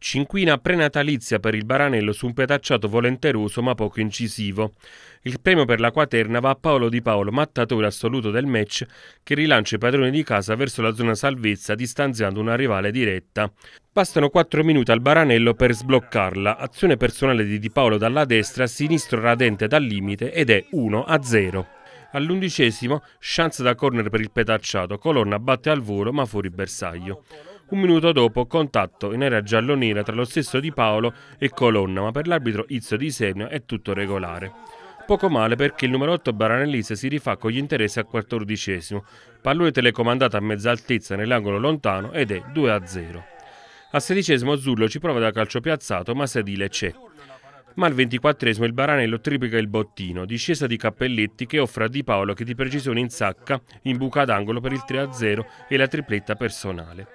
Cinquina prenatalizia per il Baranello su un petacciato volenteroso ma poco incisivo. Il premio per la quaterna va a Paolo Di Paolo, mattatore assoluto del match, che rilancia i padroni di casa verso la zona salvezza distanziando una rivale diretta. Bastano 4 minuti al Baranello per sbloccarla. Azione personale di Di Paolo dalla destra, sinistro radente dal limite ed è 1-0. All'undicesimo, chance da corner per il petacciato, Colonna batte al volo ma fuori bersaglio. Un minuto dopo contatto in area giallo-nera tra lo stesso Di Paolo e Colonna, ma per l'arbitro Izzo Di Segno è tutto regolare. Poco male perché il numero 8 Baranellese si rifà con gli interessi al quattordicesimo, pallone telecomandato a mezza altezza nell'angolo lontano ed è 2-0. Al sedicesimo Zullo ci prova da calcio piazzato ma Sedile c'è ma al 24 esimo il Baranello triplica il bottino, discesa di Cappelletti che offre a Di Paolo che di precisione insacca in buca d'angolo per il 3-0 e la tripletta personale.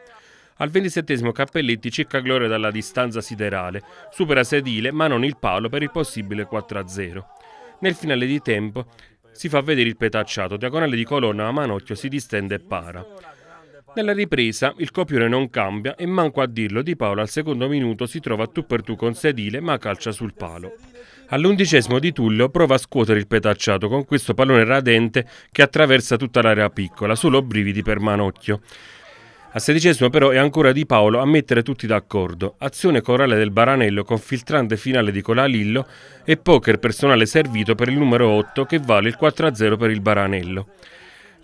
Al ventisettesimo Cappelletti circa gloria dalla distanza siderale, supera Sedile ma non il palo per il possibile 4-0. Nel finale di tempo si fa vedere il petacciato, diagonale di colonna a Manocchio si distende e para. Nella ripresa il copione non cambia e manco a dirlo Di Paolo al secondo minuto si trova tu per tu con Sedile ma calcia sul palo. All'undicesimo di Tullio prova a scuotere il petacciato con questo pallone radente che attraversa tutta l'area piccola, solo brividi per Manocchio. Al sedicesimo però è ancora Di Paolo a mettere tutti d'accordo. Azione corale del Baranello con filtrante finale di Colalillo e poker personale servito per il numero 8 che vale il 4-0 per il Baranello.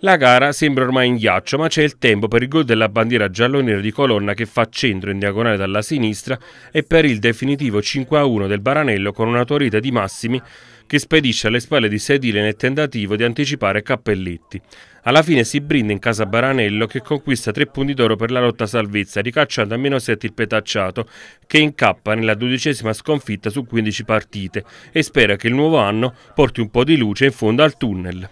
La gara sembra ormai in ghiaccio, ma c'è il tempo per il gol della bandiera giallo nero di Colonna che fa centro in diagonale dalla sinistra e per il definitivo 5-1 del Baranello con una torita di Massimi che spedisce alle spalle di Sedile nel tentativo di anticipare Cappelletti. Alla fine si brinda in casa Baranello che conquista tre punti d'oro per la lotta salvezza, ricacciando a meno 7 il petacciato che incappa nella dodicesima sconfitta su 15 partite e spera che il nuovo anno porti un po' di luce in fondo al tunnel.